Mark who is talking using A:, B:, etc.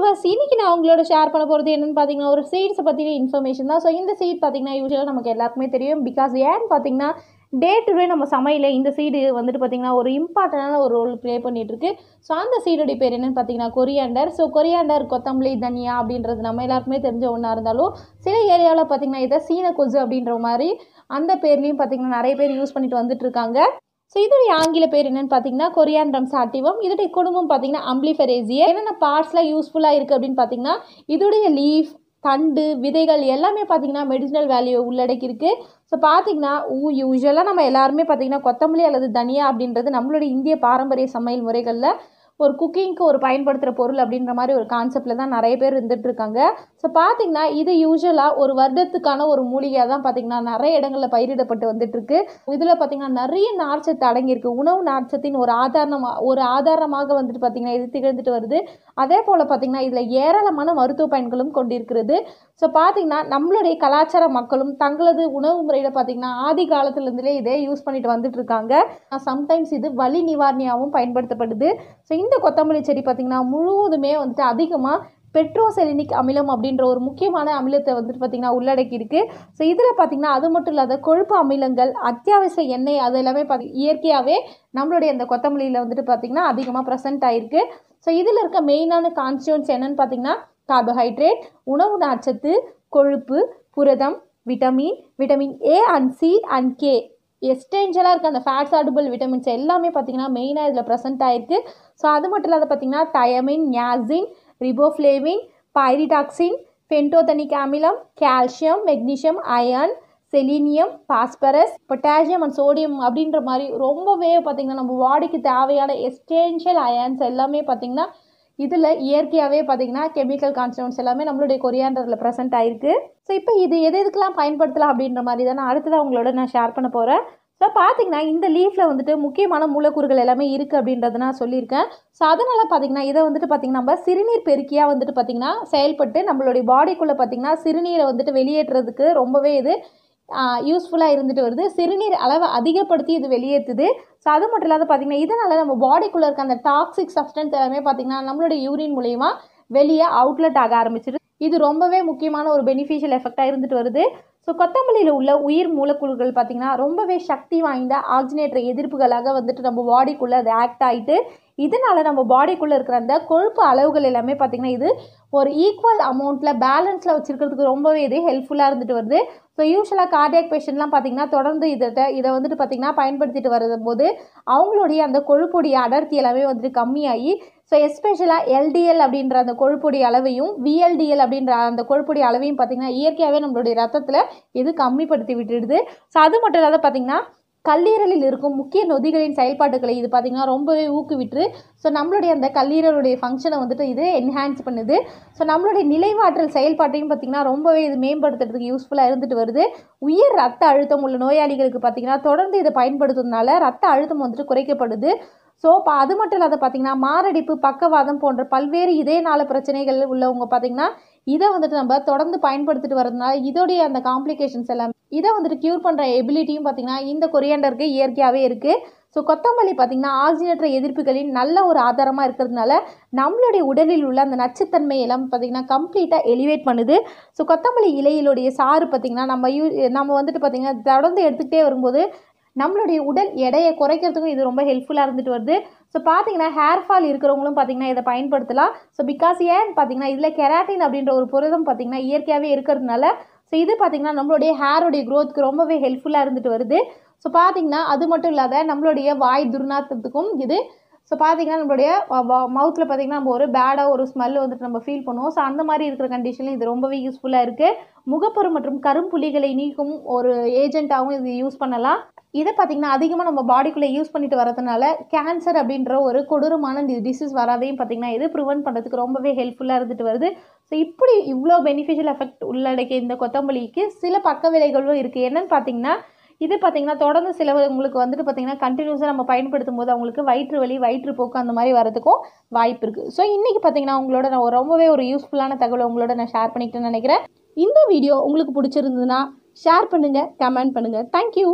A: viewers இன்னைக்கு நான் உங்களோட ஷேர் பண்ண போகிறது என்னென்னு பார்த்தீங்கன்னா ஒரு சீட்ஸை பற்றின இன்ஃபர்மேஷன் தான் ஸோ இந்த சீட் பார்த்தீங்கன்னா யூஸ்வலாக நமக்கு எல்லாருக்குமே தெரியும் பிகாஸ் ஏன்னு பார்த்தீங்கன்னா டே டு டே நம்ம சமையல இந்த சீடு வந்துட்டு பார்த்திங்கன்னா ஒரு இம்பார்ட்டண்டான ஒரு ரோல் ப்ளே பண்ணிகிட்ருக்கு ஸோ அந்த சீடுடைய பேர் என்னென்னு பார்த்தீங்கன்னா கொரியாண்டர் ஸோ கொரியாண்டர் கொத்தமல்லி தனியா அப்படின்றது நம்ம எல்லாருக்குமே தெரிஞ்ச ஒன்றா இருந்தாலும் சில ஏரியாவில் பார்த்திங்கன்னா இதை சீன கொசு அப்படின்ற மாதிரி அந்த பேர்லேயும் பார்த்திங்கன்னா நிறைய பேர் யூஸ் பண்ணிட்டு வந்துட்டுருக்காங்க ஸோ இதோடைய ஆங்கில பேர் என்னென்னு பார்த்தீங்கன்னா கொரியாண்ட்ரம் சாட்டிவம் இதோடைய குடும்பம் பார்த்தீங்கன்னா அம்பிளிஃபெரேசிய என்னென்ன பார்ட்ஸ்லாம் யூஸ்ஃபுல்லாக இருக்குது அப்படின்னு பார்த்தீங்கன்னா இதோடைய லீஃப் தண்டு விதைகள் எல்லாமே பார்த்திங்கன்னா மெடிசினல் வேல்யூ உள்ளடக்கியிருக்கு ஸோ பார்த்திங்கன்னா யூஸ்வலாக நம்ம எல்லாருமே பார்த்திங்கன்னா கொத்தமல்லி அல்லது தனியா அப்படின்றது நம்மளுடைய இந்திய பாரம்பரிய சமையல் முறைகளில் ஒரு குக்கிங்க்கு ஒரு பயன்படுத்துகிற பொருள் அப்படின்ற மாதிரி ஒரு கான்செப்டில் தான் நிறைய பேர் இருந்துகிட்ருக்காங்க ஸோ பார்த்தீங்கன்னா இது யூஸ்வலாக ஒரு வருடத்துக்கான ஒரு மூலிகையாக தான் பார்த்தீங்கன்னா நிறைய இடங்களில் பயிரிடப்பட்டு வந்துட்டுருக்கு இதில் பார்த்திங்கன்னா நிறைய நார்ச்சத்து அடங்கியிருக்கு உணவு நார்ச்சத்தின் ஒரு ஆதாரணமாக ஒரு ஆதாரமாக வந்துட்டு பார்த்திங்கன்னா இது திகழ்ந்துட்டு வருது அதே போல் பார்த்திங்கன்னா இதில் ஏராளமான மருத்துவ பயன்களும் கொண்டிருக்கிறது ஸோ பார்த்திங்கன்னா நம்மளுடைய கலாச்சார மக்களும் தங்களது உணவு முறையில் பார்த்திங்கன்னா ஆதி காலத்துலேருந்துலே இதே யூஸ் பண்ணிட்டு வந்துட்டுருக்காங்க சம்டைம்ஸ் இது வலி நிவாரணியாகவும் பயன்படுத்தப்படுது ஸோ இந்த கொத்தமல்லி செடி பார்த்திங்கன்னா முழுவதுமே வந்துட்டு அதிகமாக பெட்ரோசெலினிக் அமிலம் அப்படின்ற ஒரு முக்கியமான அமிலத்தை வந்துட்டு பார்த்திங்கன்னா உள்ளடக்கி இருக்குது ஸோ இதில் பார்த்திங்கன்னா அது மட்டும் இல்லாத கொழுப்பு அமிலங்கள் அத்தியாவசிய எண்ணெய் அது எல்லாமே பார்த்தி இயற்கையாகவே நம்மளுடைய அந்த கொத்தமல்லியில் வந்துட்டு பார்த்திங்கன்னா அதிகமாக ப்ரெசென்ட் ஆகிருக்கு ஸோ இதில் இருக்க மெயினான கான்ஸ்டியூன்ஸ் என்னென்னு பார்த்திங்கன்னா கார்போஹைட்ரேட் உணவு நாச்சத்து கொழுப்பு புரதம் vitamin vitamin A and C and K எஸ்டேஞ்சலாக இருக்க அந்த ஃபேட் சாடுபிள் விட்டமின்ஸ் எல்லாமே பார்த்திங்கன்னா மெயினாக இதில் ப்ரெசென்ட் ஆகிருக்கு ஸோ அது மட்டும் இல்லாத பார்த்திங்கன்னா thiamine niacin riboflavin pyridoxine pantothenic அமிலம் calcium magnesium iron selenium phosphorus potassium and sodium அப்படின்ற மாதிரி ரொம்பவே பார்த்திங்கன்னா நம்ம பாடிக்கு தேவையான எஸ்டென்ஷியல் அயன்ஸ் எல்லாமே பார்த்திங்கன்னா இதில் இயற்கையாகவே பார்த்தீங்கன்னா கெமிக்கல் கான்ஸ்டன்ஸ் எல்லாமே நம்மளுடைய கொரியாண்டரில் ப்ரெசென்ட் ஆயிருக்கு ஸோ இப்போ இது எது எதுக்கெல்லாம் பயன்படுத்தலாம் அப்படின்ற மாதிரி தான் நான் அடுத்ததாக உங்களோட நான் ஷேர் பண்ண போகிறேன் ஸோ பார்த்தீங்கன்னா இந்த லீஃப்ல வந்துட்டு முக்கியமான மூலக்கூறுகள் எல்லாமே இருக்குது அப்படின்றத நான் சொல்லியிருக்கேன் ஸோ அதனால் பார்த்தீங்கன்னா இதை வந்துட்டு பார்த்திங்கன்னா நம்ம சிறுநீர் பெருக்கியாக வந்துட்டு பார்த்திங்கன்னா செயல்பட்டு நம்மளுடைய பாடிக்குள்ளே பார்த்திங்கன்னா சிறுநீரை வந்துட்டு வெளியேற்றுறதுக்கு ரொம்பவே இது யூஸ்ஃபுல்லாக இருந்துட்டு வருது சிறுநீர் அளவை அதிகப்படுத்தி இது வெளியேற்றுது ஸோ அது மட்டும் இல்லாத பார்த்திங்கன்னா இதனால் நம்ம பாடிக்குள்ளே இருக்க அந்த டாக்ஸிக் சப்ஸ்டன்ஸ் எல்லாமே பார்த்திங்கன்னா நம்மளுடைய யூரின் மூலயமா வெளியே அவுட்லெட் ஆக ஆரம்பிச்சிருது இது ரொம்பவே முக்கியமான ஒரு பெனிஃபிஷியல் எஃபெக்டாக இருந்துட்டு வருது ஸோ கொத்தமல்லியில் உள்ள உயிர் மூலக்குழுக்கள் பார்த்திங்கன்னா ரொம்பவே சக்தி வாய்ந்த ஆக்சினேட்டர் எதிர்ப்புகளாக வந்துட்டு நம்ம பாடிக்குள்ளே அது ஆக்ட் ஆகிட்டு இதனால் நம்ம பாடிக்குள்ளே இருக்கிற அந்த கொழுப்பு அளவுகள் எல்லாமே பார்த்திங்கன்னா இது ஒரு ஈக்குவல் அமௌண்ட்டில் பேலன்ஸில் வச்சுருக்கிறதுக்கு ரொம்பவே இது ஹெல்ப்ஃபுல்லாக இருந்துட்டு வருது ஸோ யூஸ்வலாக கார்டியாக் பேஷண்ட்லாம் பார்த்திங்கன்னா தொடர்ந்து இதை இதை வந்துட்டு பார்த்திங்கன்னா பயன்படுத்திட்டு வரும்போது அவங்களுடைய அந்த கொழுப்புடைய அடர்த்தி எல்லாமே வந்துட்டு கம்மியாகி ஸோ எஸ்பெஷலாக எல்டிஎல் அப்படின்ற அந்த கொழுப்புடைய அளவையும் விஎல்டிஎல் அப்படின்ற அந்த கொழுப்புடைய அளவையும் பார்த்திங்கன்னா இயற்கையாகவே நம்மளுடைய ரத்தத்தில் இது கம்மிப்படுத்தி விட்டுடுது ஸோ அது மட்டும் இல்லாத பார்த்திங்கன்னா கல்லீரலில் இருக்கும் முக்கிய நொதிகளின் செயல்பாடுகளை இது பார்த்திங்கன்னா ரொம்பவே ஊக்குவிட்டு ஸோ நம்மளுடைய அந்த கல்லீரலுடைய ஃபங்க்ஷனை வந்துட்டு இது என்ஹான்ஸ் பண்ணுது ஸோ நம்மளுடைய நிலைவாற்றல் செயல்பாட்டையும் பார்த்திங்கன்னா ரொம்பவே இது மேம்படுத்துறதுக்கு யூஸ்ஃபுல்லாக இருந்துட்டு வருது உயர் ரத்த அழுத்தம் உள்ள நோயாளிகளுக்கு பார்த்திங்கன்னா தொடர்ந்து இதை பயன்படுத்துறதுனால ரத்த அழுத்தம் வந்துட்டு குறைக்கப்படுது ஸோ இப்போ அது மட்டும் இல்லாத பார்த்தீங்கன்னா மாரடைப்பு பக்கவாதம் போன்ற பல்வேறு இதே நாள பிரச்சனைகள் உள்ளவங்க பார்த்தீங்கன்னா இதை வந்துட்டு நம்ம தொடர்ந்து பயன்படுத்திட்டு வரதுனால இதோடைய அந்த காம்ப்ளிகேஷன்ஸ் எல்லாம் இதை வந்துட்டு க்யூர் பண்ணுற எபிலிட்டியும் பார்த்தீங்கன்னா இந்த கொரியாண்டருக்கு இயற்கையாகவே இருக்குது ஸோ கொத்தமல்லி பார்த்திங்கன்னா ஆக்சிஜனற்ற எதிர்ப்புகளின் நல்ல ஒரு ஆதாரமாக இருக்கிறதுனால நம்மளுடைய உடலில் உள்ள அந்த நச்சுத்தன்மை எல்லாம் பார்த்திங்கன்னா கம்ப்ளீட்டாக எலிவேட் பண்ணுது ஸோ கொத்தமல்லி இலையிலுடைய சாறு பார்த்திங்கன்னா நம்ம யூ நம்ம வந்துட்டு பார்த்திங்கன்னா தொடர்ந்து எடுத்துக்கிட்டே வரும்போது நம்மளுடைய உடல் எடையை குறைக்கிறதுக்கும் இது ரொம்ப ஹெல்ப்ஃபுல்லாக இருந்துட்டு வருது ஸோ பார்த்தீங்கன்னா ஹேர் ஃபால் இருக்கிறவங்களும் பார்த்தீங்கன்னா இதை பயன்படுத்தலாம் ஸோ பிகாஸ் ஏன் பார்த்தீங்கன்னா இதில் கெராட்டின் அப்படின்ற ஒரு புரதம் பார்த்தீங்கன்னா இயற்கையாகவே இருக்கிறதுனால ஸோ இது பார்த்தீங்கன்னா நம்மளுடைய ஹேருடைய க்ரோத்துக்கு ரொம்பவே ஹெல்ப்ஃபுல்லாக இருந்துட்டு வருது ஸோ பார்த்தீங்கன்னா அது மட்டும் இல்லாத நம்மளுடைய வாய் துர்நாத்தத்துக்கும் இது ஸோ பார்த்திங்கன்னா நம்மளுடைய மவுத்தில் பார்த்திங்கன்னா நம்ம ஒரு பேடாக ஒரு ஸ்மெல் வந்துட்டு நம்ம ஃபீல் பண்ணுவோம் ஸோ அந்த மாதிரி இருக்கிற கண்டிஷனில் இது ரொம்பவே யூஸ்ஃபுல்லாக இருக்குது முகப்பரு மற்றும் கரும்புலிகளை நீக்கும் ஒரு ஏஜெண்ட்டாகவும் இது யூஸ் பண்ணலாம் இதை பார்த்திங்கன்னா அதிகமாக நம்ம பாடிக்குள்ளே யூஸ் பண்ணிட்டு வரதுனால கேன்சர் அப்படின்ற ஒரு கொடூரமான டிசீஸ் வராதையும் பார்த்திங்கன்னா இது ப்ரிவெண்ட் பண்ணுறதுக்கு ரொம்பவே ஹெல்ப்ஃபுல்லாக இருந்துட்டு வருது ஸோ இப்படி இவ்வளோ பெனிஃபிஷியல் எஃபெக்ட் உள்ளடக்கிய இந்த கொத்தமல்லிக்கு சில பக்க விலைகளும் இருக்குது என்னென்னு பார்த்தீங்கன்னா இது பார்த்திங்கன்னா தொடர்ந்து சில உங்களுக்கு வந்துட்டு பார்த்திங்கன்னா கண்டினியூஸாக நம்ம பயன்படுத்தும் போது அவங்களுக்கு வயிற்று வலி வயிற்று போக்கு அந்த மாதிரி வரதுக்கும் வாய்ப்பு இருக்குது ஸோ இன்றைக்கி பார்த்திங்கன்னா உங்களோட நான் ரொம்பவே ஒரு யூஸ்ஃபுல்லான தகவல் உங்களோட நான் ஷேர் பண்ணிக்கிட்டேன்னு நினைக்கிறேன் இந்த வீடியோ உங்களுக்கு பிடிச்சிருந்ததுன்னா ஷேர் பண்ணுங்கள் கமெண்ட் பண்ணுங்கள் தேங்க்யூ